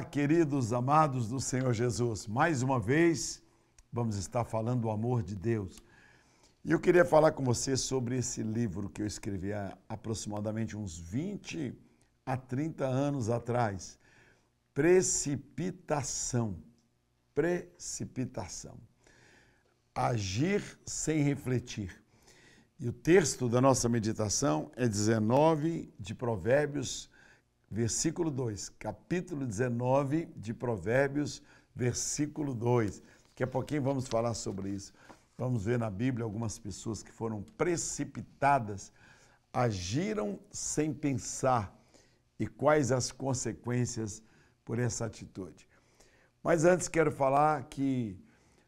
queridos amados do Senhor Jesus. Mais uma vez, vamos estar falando do amor de Deus. E eu queria falar com você sobre esse livro que eu escrevi há aproximadamente uns 20 a 30 anos atrás. Precipitação. Precipitação. Agir sem refletir. E o texto da nossa meditação é 19 de Provérbios versículo 2, capítulo 19 de Provérbios, versículo 2. Daqui a pouquinho vamos falar sobre isso. Vamos ver na Bíblia algumas pessoas que foram precipitadas, agiram sem pensar e quais as consequências por essa atitude. Mas antes quero falar que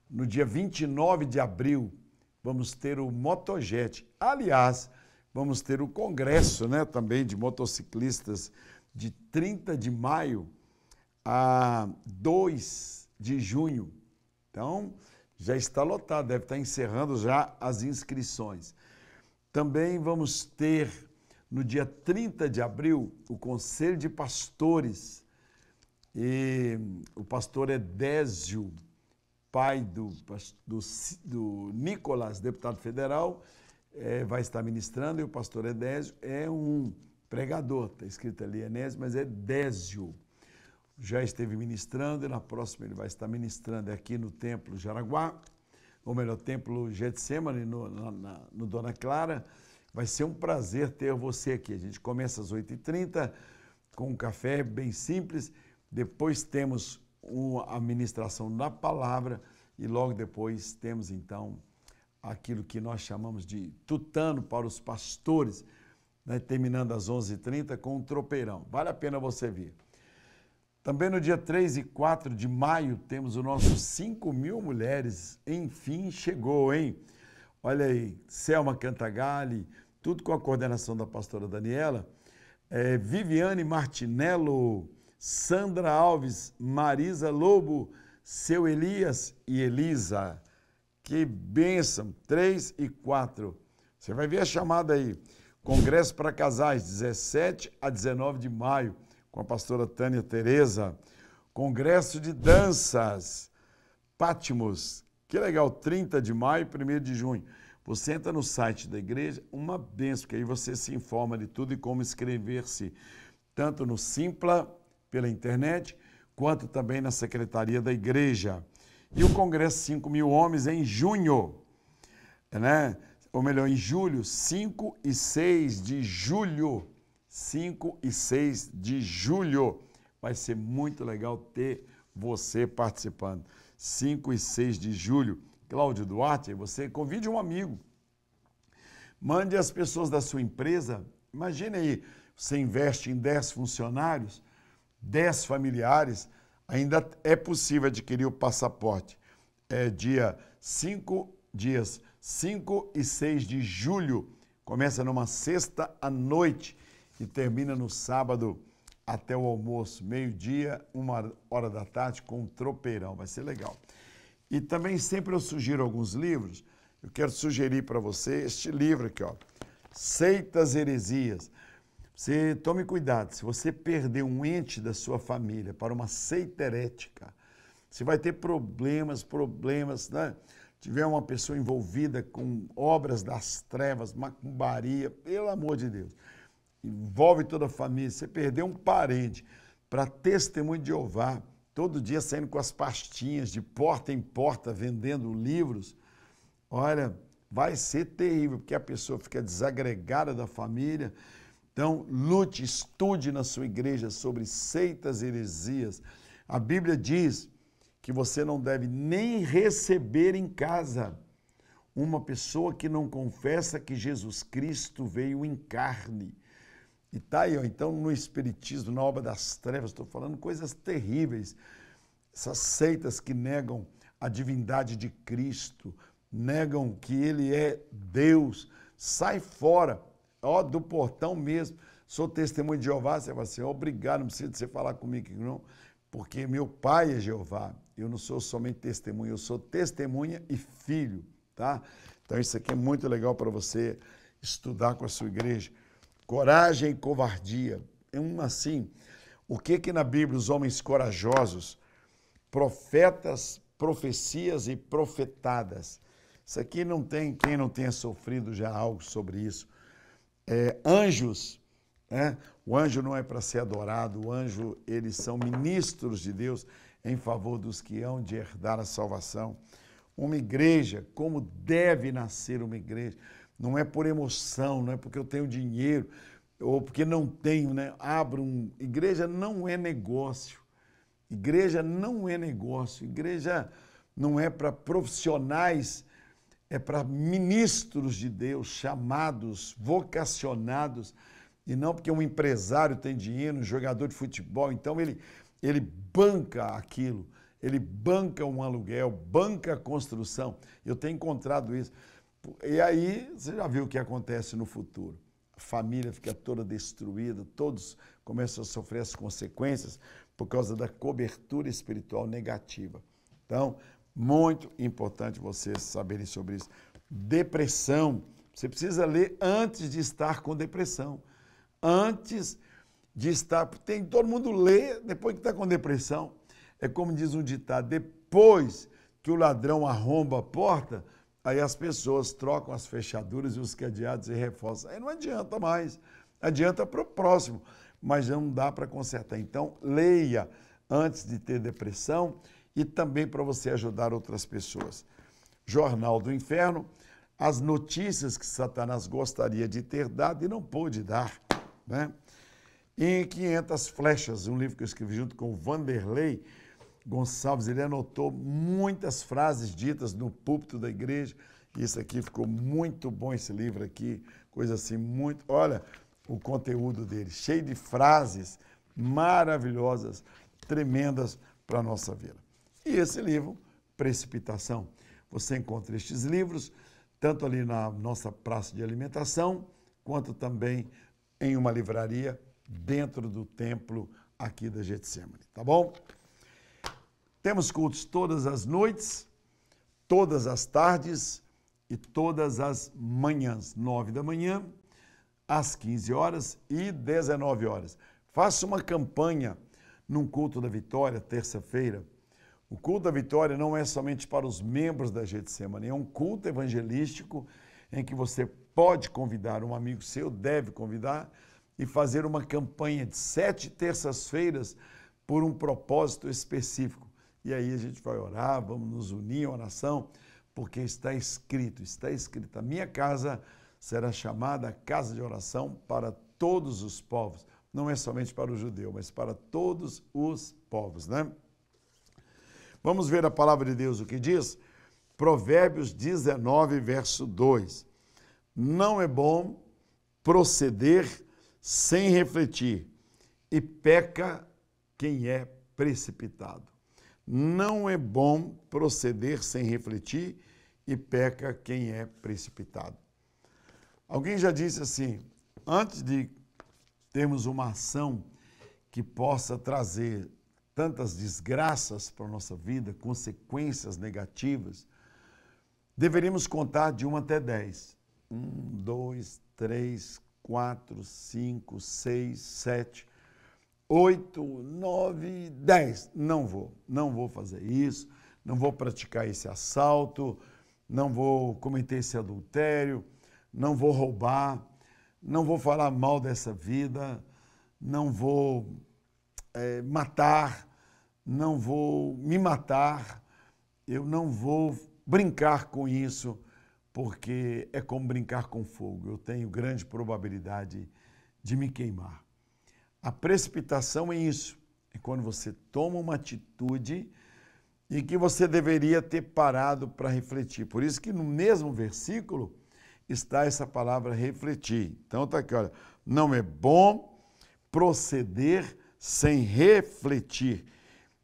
no dia 29 de abril vamos ter o Motojet. Aliás, vamos ter o congresso, né, também de motociclistas de 30 de maio a 2 de junho. Então, já está lotado, deve estar encerrando já as inscrições. Também vamos ter no dia 30 de abril o Conselho de Pastores. E o pastor Edésio, pai do, do, do Nicolas, deputado federal, é, vai estar ministrando, e o pastor Edésio é um pregador, está escrito ali Enésio, mas é Désio. Já esteve ministrando e na próxima ele vai estar ministrando aqui no Templo Jaraguá, ou melhor, Templo Getsemane, no, na, no Dona Clara. Vai ser um prazer ter você aqui. A gente começa às 8h30 com um café bem simples, depois temos a ministração da palavra e logo depois temos então aquilo que nós chamamos de tutano para os pastores né, terminando às 11h30 com um Tropeirão. Vale a pena você vir. Também no dia 3 e 4 de maio temos o nosso 5 mil mulheres. Enfim, chegou, hein? Olha aí, Selma Cantagalli, tudo com a coordenação da pastora Daniela. É, Viviane Martinello, Sandra Alves, Marisa Lobo, seu Elias e Elisa. Que bênção! 3 e 4. Você vai ver a chamada aí. Congresso para Casais, 17 a 19 de maio, com a pastora Tânia Tereza. Congresso de Danças, Pátimos, que legal, 30 de maio e 1 de junho. Você entra no site da igreja, uma benção, que aí você se informa de tudo e como inscrever-se, tanto no Simpla, pela internet, quanto também na Secretaria da Igreja. E o Congresso 5 mil homens em junho, né? ou melhor, em julho, 5 e 6 de julho. 5 e 6 de julho. Vai ser muito legal ter você participando. 5 e 6 de julho. Cláudio Duarte, você convide um amigo. Mande as pessoas da sua empresa. Imagine aí, você investe em 10 funcionários, 10 familiares, ainda é possível adquirir o passaporte. É dia 5 dias 5 e 6 de julho. Começa numa sexta à noite e termina no sábado até o almoço, meio-dia, uma hora da tarde, com um tropeirão. Vai ser legal. E também sempre eu sugiro alguns livros. Eu quero sugerir para você este livro aqui, ó. Seitas Heresias. Você tome cuidado, se você perder um ente da sua família para uma seita herética, você vai ter problemas, problemas, né? tiver uma pessoa envolvida com obras das trevas, macumbaria, pelo amor de Deus, envolve toda a família, você perdeu um parente para testemunho de Jeová, todo dia saindo com as pastinhas de porta em porta vendendo livros, olha, vai ser terrível, porque a pessoa fica desagregada da família. Então, lute, estude na sua igreja sobre seitas e heresias. A Bíblia diz que você não deve nem receber em casa uma pessoa que não confessa que Jesus Cristo veio em carne. E tá aí, ó, então no espiritismo, na obra das trevas, estou falando coisas terríveis. Essas seitas que negam a divindade de Cristo, negam que ele é Deus, sai fora, ó, do portão mesmo. Sou testemunho de Jeová, você vai ser obrigado, não precisa de você falar comigo, não, porque meu pai é Jeová. Eu não sou somente testemunha, eu sou testemunha e filho, tá? Então isso aqui é muito legal para você estudar com a sua igreja. Coragem e covardia. É um assim. O que que na Bíblia os homens corajosos, profetas, profecias e profetadas. Isso aqui não tem quem não tenha sofrido já algo sobre isso. É, anjos, né? o anjo não é para ser adorado, o anjo, eles são ministros de Deus em favor dos que hão de herdar a salvação. Uma igreja, como deve nascer uma igreja, não é por emoção, não é porque eu tenho dinheiro ou porque não tenho, né? Abra um. Igreja não é negócio. Igreja não é negócio. Igreja não é para profissionais, é para ministros de Deus, chamados, vocacionados. E não porque um empresário tem dinheiro, um jogador de futebol, então ele ele banca aquilo, ele banca um aluguel, banca a construção. Eu tenho encontrado isso. E aí, você já viu o que acontece no futuro. A família fica toda destruída, todos começam a sofrer as consequências por causa da cobertura espiritual negativa. Então, muito importante vocês saberem sobre isso. Depressão. Você precisa ler antes de estar com depressão. Antes de estar. Tem, todo mundo lê, depois que está com depressão, é como diz um ditado: depois que o ladrão arromba a porta, aí as pessoas trocam as fechaduras e os cadeados e reforçam. Aí não adianta mais, adianta para o próximo, mas não dá para consertar. Então, leia antes de ter depressão e também para você ajudar outras pessoas. Jornal do Inferno, as notícias que Satanás gostaria de ter dado e não pôde dar. Né? E 500 Flechas, um livro que eu escrevi junto com o Vanderlei Gonçalves. Ele anotou muitas frases ditas no púlpito da igreja. Isso aqui ficou muito bom, esse livro aqui. Coisa assim, muito. Olha o conteúdo dele, cheio de frases maravilhosas, tremendas para a nossa vida. E esse livro, Precipitação. Você encontra estes livros tanto ali na nossa praça de alimentação, quanto também em uma livraria dentro do templo aqui da Getsemane, tá bom? Temos cultos todas as noites, todas as tardes e todas as manhãs, nove da manhã, às 15 horas e 19 horas. Faça uma campanha num culto da vitória, terça-feira. O culto da vitória não é somente para os membros da Getsemane, é um culto evangelístico em que você pode convidar um amigo seu, deve convidar, e fazer uma campanha de sete terças-feiras por um propósito específico. E aí a gente vai orar, vamos nos unir em oração, porque está escrito, está escrito, a minha casa será chamada casa de oração para todos os povos, não é somente para o judeu, mas para todos os povos, né? Vamos ver a palavra de Deus o que diz? Provérbios 19, verso 2. Não é bom proceder sem refletir e peca quem é precipitado. Não é bom proceder sem refletir e peca quem é precipitado. Alguém já disse assim: antes de termos uma ação que possa trazer tantas desgraças para a nossa vida, consequências negativas, deveríamos contar de 1 até 10. 1, 2, 3, quatro, cinco, seis, sete, oito, nove, dez. Não vou, não vou fazer isso, não vou praticar esse assalto, não vou cometer esse adultério, não vou roubar, não vou falar mal dessa vida, não vou é, matar, não vou me matar, eu não vou brincar com isso porque é como brincar com fogo, eu tenho grande probabilidade de me queimar. A precipitação é isso, é quando você toma uma atitude e que você deveria ter parado para refletir. Por isso que no mesmo versículo está essa palavra refletir. Então está aqui, olha, não é bom proceder sem refletir.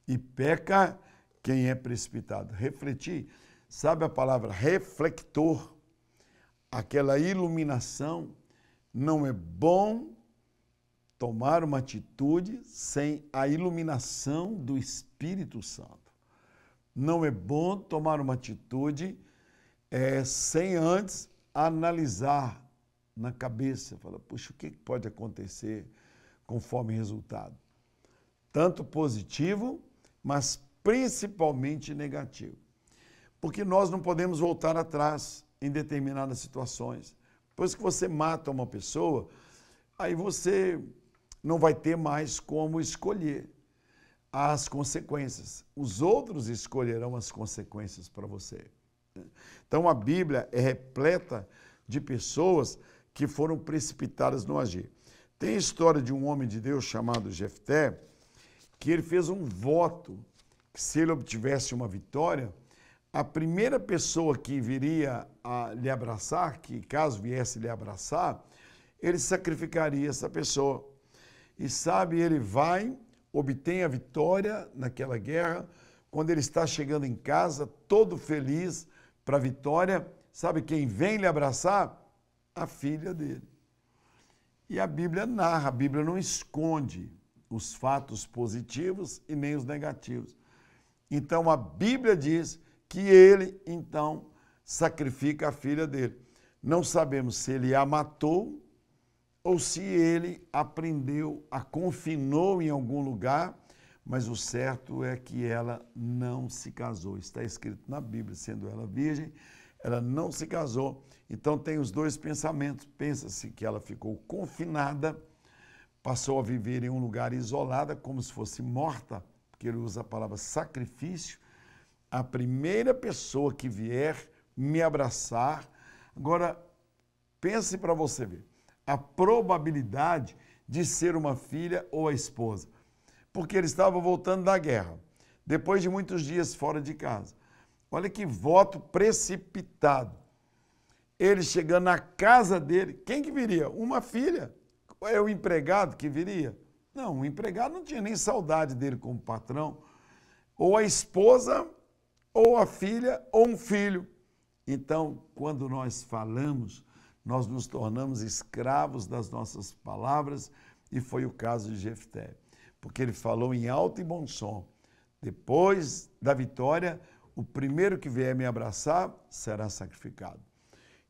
E peca quem é precipitado. Refletir Sabe a palavra reflector? Aquela iluminação não é bom tomar uma atitude sem a iluminação do Espírito Santo. Não é bom tomar uma atitude é, sem antes analisar na cabeça, falar: puxa, o que pode acontecer conforme resultado? Tanto positivo, mas principalmente negativo porque nós não podemos voltar atrás em determinadas situações. Depois que você mata uma pessoa, aí você não vai ter mais como escolher as consequências. Os outros escolherão as consequências para você. Então a Bíblia é repleta de pessoas que foram precipitadas no agir. Tem a história de um homem de Deus chamado Jefté, que ele fez um voto que se ele obtivesse uma vitória, a primeira pessoa que viria a lhe abraçar, que caso viesse lhe abraçar, ele sacrificaria essa pessoa. E sabe, ele vai, obtém a vitória naquela guerra. Quando ele está chegando em casa, todo feliz para a vitória, sabe quem vem lhe abraçar? A filha dele. E a Bíblia narra, a Bíblia não esconde os fatos positivos e nem os negativos. Então a Bíblia diz que ele então sacrifica a filha dele. Não sabemos se ele a matou ou se ele aprendeu a confinou em algum lugar, mas o certo é que ela não se casou. Está escrito na Bíblia, sendo ela virgem, ela não se casou. Então tem os dois pensamentos. Pensa-se que ela ficou confinada, passou a viver em um lugar isolada, como se fosse morta, porque ele usa a palavra sacrifício, a primeira pessoa que vier me abraçar. Agora, pense para você ver a probabilidade de ser uma filha ou a esposa, porque ele estava voltando da guerra, depois de muitos dias fora de casa. Olha que voto precipitado. Ele chegando na casa dele, quem que viria? Uma filha. É o empregado que viria? Não, o empregado não tinha nem saudade dele como patrão. Ou a esposa ou a filha ou um filho. Então, quando nós falamos, nós nos tornamos escravos das nossas palavras, e foi o caso de Jefté, porque ele falou em alto e bom som. Depois da vitória, o primeiro que vier me abraçar será sacrificado.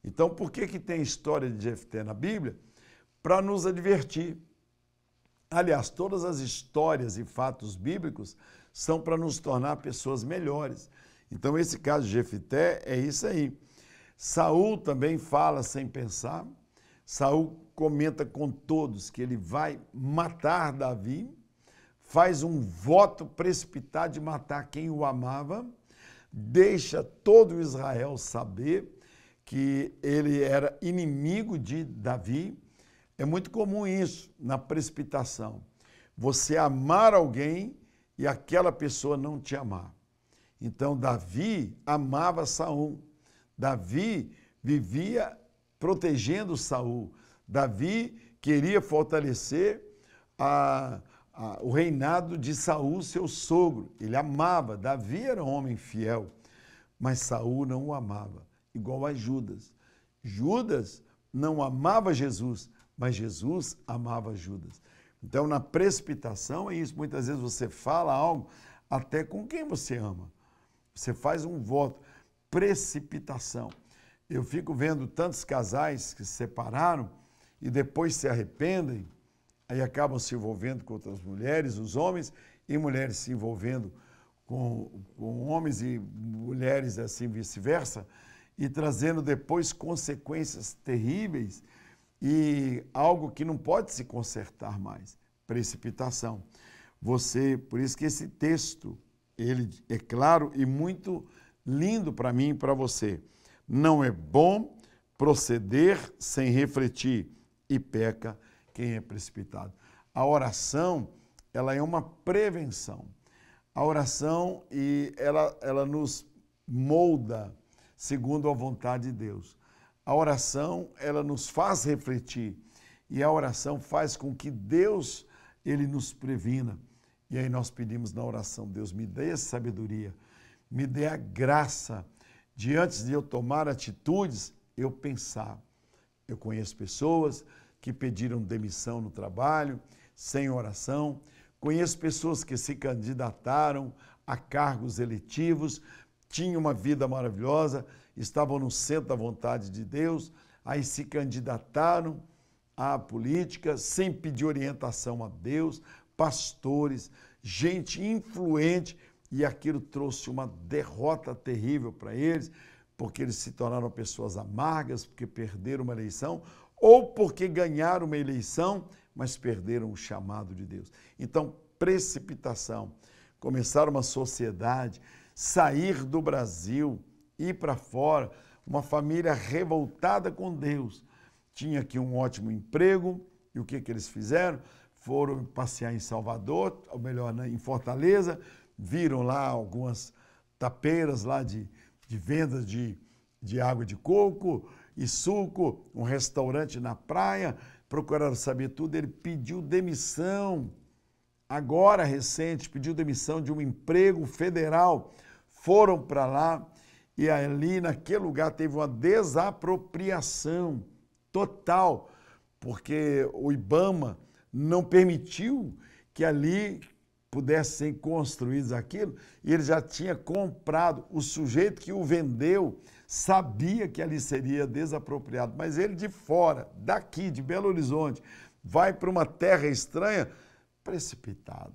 Então, por que, que tem história de Jefté na Bíblia? Para nos advertir. Aliás, todas as histórias e fatos bíblicos são para nos tornar pessoas melhores. Então, esse caso de Jefité é isso aí. Saul também fala sem pensar. Saul comenta com todos que ele vai matar Davi, faz um voto precipitado de matar quem o amava, deixa todo Israel saber que ele era inimigo de Davi. É muito comum isso na precipitação. Você amar alguém e aquela pessoa não te amar. Então Davi amava Saul. Davi vivia protegendo Saul. Davi queria fortalecer a, a, o reinado de Saul, seu sogro. Ele amava. Davi era um homem fiel, mas Saul não o amava, igual a Judas. Judas não amava Jesus, mas Jesus amava Judas. Então, na precipitação é isso. Muitas vezes você fala algo até com quem você ama você faz um voto. Precipitação. Eu fico vendo tantos casais que se separaram e depois se arrependem, aí acabam se envolvendo com outras mulheres, os homens, e mulheres se envolvendo com, com homens e mulheres assim vice-versa, e trazendo depois consequências terríveis e algo que não pode se consertar mais precipitação. Você, por isso que esse texto ele é claro e muito lindo para mim e para você. Não é bom proceder sem refletir e peca quem é precipitado. A oração, ela é uma prevenção. A oração e ela, ela nos molda segundo a vontade de Deus. A oração, ela nos faz refletir e a oração faz com que Deus ele nos previna. E aí nós pedimos na oração, Deus, me dê a sabedoria, me dê a graça de antes de eu tomar atitudes, eu pensar. Eu conheço pessoas que pediram demissão no trabalho, sem oração. Conheço pessoas que se candidataram a cargos eletivos, tinham uma vida maravilhosa, estavam no centro da vontade de Deus, aí se candidataram à política sem pedir orientação a Deus, pastores, gente influente, e aquilo trouxe uma derrota terrível para eles, porque eles se tornaram pessoas amargas, porque perderam uma eleição, ou porque ganharam uma eleição, mas perderam o chamado de Deus. Então, precipitação, começar uma sociedade, sair do Brasil, ir para fora, uma família revoltada com Deus. Tinha aqui um ótimo emprego, e o que, que eles fizeram? foram passear em Salvador, ou melhor, né, em Fortaleza, viram lá algumas tapeiras lá de, de vendas de, de água de coco e suco, um restaurante na praia, procuraram saber tudo, ele pediu demissão, agora recente, pediu demissão de um emprego federal, foram para lá e ali naquele lugar teve uma desapropriação total, porque o Ibama não permitiu que ali pudessem construídos aquilo, e ele já tinha comprado. O sujeito que o vendeu sabia que ali seria desapropriado, mas ele de fora, daqui, de Belo Horizonte, vai para uma terra estranha, precipitado,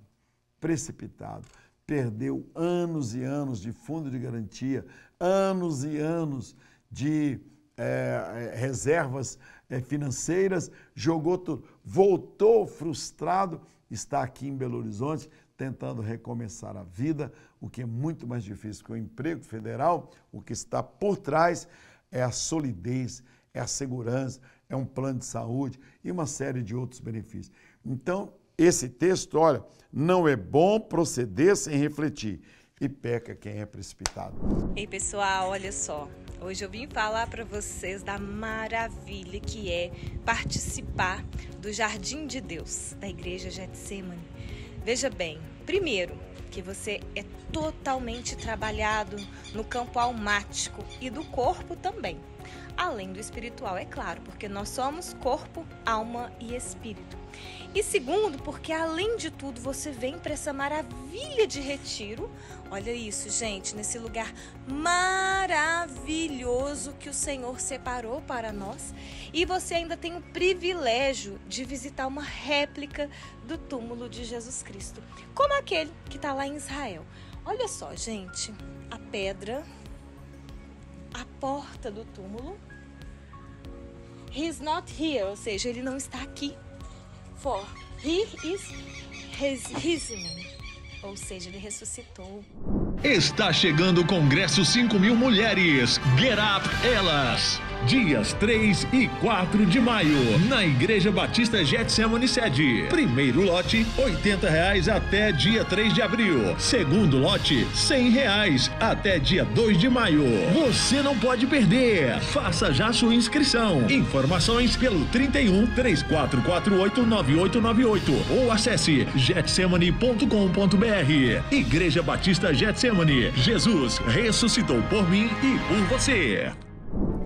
precipitado. Perdeu anos e anos de fundo de garantia, anos e anos de é, reservas eh, financeiras, jogou tudo, voltou frustrado, está aqui em Belo Horizonte tentando recomeçar a vida, o que é muito mais difícil que o emprego federal. O que está por trás é a solidez, é a segurança, é um plano de saúde e uma série de outros benefícios. Então, esse texto, olha, não é bom proceder sem refletir e peca quem é precipitado. Ei, pessoal, olha só. Hoje eu vim falar para vocês da maravilha que é participar do Jardim de Deus da Igreja Getsemane. Veja bem, primeiro, que você é totalmente trabalhado no campo almático e do corpo também além do espiritual, é claro, porque nós somos corpo, alma e espírito. E segundo, porque além de tudo você vem para essa maravilha de retiro. Olha isso, gente, nesse lugar maravilhoso que o Senhor separou para nós. E você ainda tem o privilégio de visitar uma réplica do túmulo de Jesus Cristo, como aquele que está lá em Israel. Olha só, gente, a pedra a porta do túmulo. He's not here, ou seja, ele não está aqui. For he is his, ou seja, ele ressuscitou. Está chegando o Congresso 5 mil mulheres. Get up, elas! dias 3 e 4 de maio, na Igreja Batista Getsemane Sede. Primeiro lote, R$ reais até dia 3 de abril. Segundo lote, R$ reais até dia 2 de maio. Você não pode perder. Faça já sua inscrição. Informações pelo 31 3448 9898 ou acesse getsemane.com.br. Igreja Batista Getsemane. Jesus ressuscitou por mim e por você.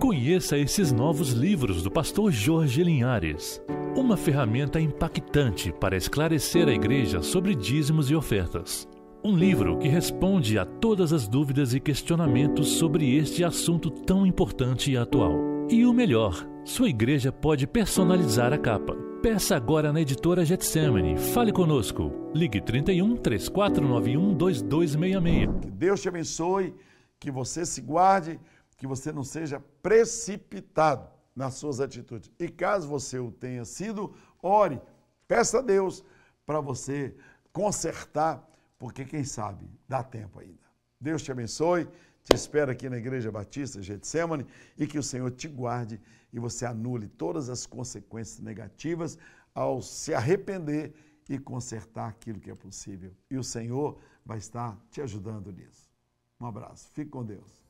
Conheça esses novos livros do pastor Jorge Linhares. Uma ferramenta impactante para esclarecer a igreja sobre dízimos e ofertas. Um livro que responde a todas as dúvidas e questionamentos sobre este assunto tão importante e atual. E o melhor, sua igreja pode personalizar a capa. Peça agora na editora Getsemane. Fale conosco. Ligue 31 3491 2266. Que Deus te abençoe, que você se guarde que você não seja precipitado nas suas atitudes. E caso você o tenha sido, ore, peça a Deus para você consertar, porque quem sabe dá tempo ainda. Deus te abençoe, te espero aqui na Igreja Batista Getsemane e que o Senhor te guarde e você anule todas as consequências negativas ao se arrepender e consertar aquilo que é possível. E o Senhor vai estar te ajudando nisso. Um abraço, fique com Deus.